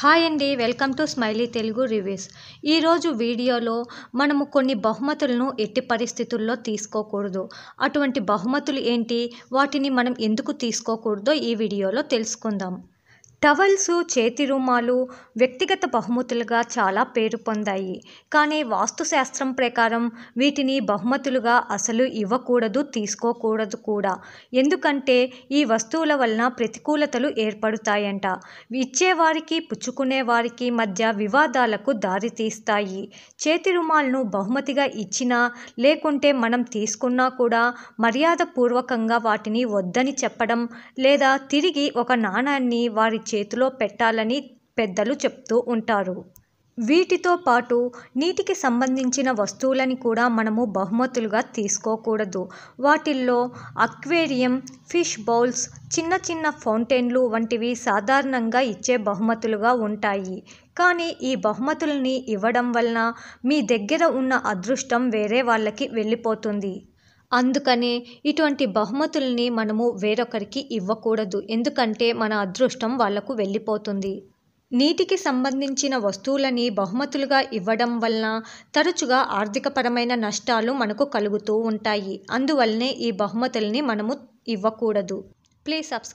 hi అండి welcome to smiley Telugu reviews ఈరోజు వీడియోలో మనము కొన్ని బహుమతులను ఎట్టి పరిస్థితుల్లో తీసుకోకూడదు అటువంటి బహుమతులు ఏంటి వాటిని మనం ఎందుకు తీసుకోకూడదో ఈ వీడియోలో తెలుసుకుందాం టవల్సు చేతి రుమాలు వ్యక్తిగత బహుమతులుగా చాలా పేరు పొందాయి కానీ వాస్తుశాస్త్రం ప్రకారం వీటిని బహుమతులుగా అసలు ఇవ్వకూడదు తీసుకోకూడదు కూడా ఎందుకంటే ఈ వస్తువుల వలన ప్రతికూలతలు ఏర్పడుతాయంట ఇచ్చేవారికి పుచ్చుకునే వారికి మధ్య వివాదాలకు దారితీస్తాయి చేతి రుమాలను బహుమతిగా ఇచ్చినా లేకుంటే మనం తీసుకున్నా కూడా మర్యాదపూర్వకంగా వాటిని వద్దని చెప్పడం లేదా తిరిగి ఒక నాణాన్ని వారి చేతిలో పెట్టాలని పెద్దలు చెప్తూ ఉంటారు వీటితో పాటు నీటికి సంబంధించిన వస్తువులని కూడా మనము బహుమతులుగా తీసుకోకూడదు వాటిల్లో అక్వేరియం ఫిష్ బౌల్స్ చిన్న చిన్న ఫౌంటైన్లు వంటివి సాధారణంగా ఇచ్చే బహుమతులుగా ఉంటాయి కానీ ఈ బహుమతుల్ని ఇవ్వడం వలన మీ దగ్గర ఉన్న అదృష్టం వేరే వాళ్ళకి వెళ్ళిపోతుంది అందుకనే ఇటువంటి బహుమతుల్ని మనము వేరొకరికి ఇవ్వకూడదు ఎందుకంటే మన అదృష్టం వాళ్లకు వెళ్ళిపోతుంది నీటికి సంబంధించిన వస్తువులని బహుమతులుగా ఇవ్వడం వలన తరచుగా ఆర్థికపరమైన నష్టాలు మనకు కలుగుతూ ఉంటాయి అందువల్లనే ఈ బహుమతుల్ని మనము ఇవ్వకూడదు ప్లీజ్ సబ్స్క్రైబ్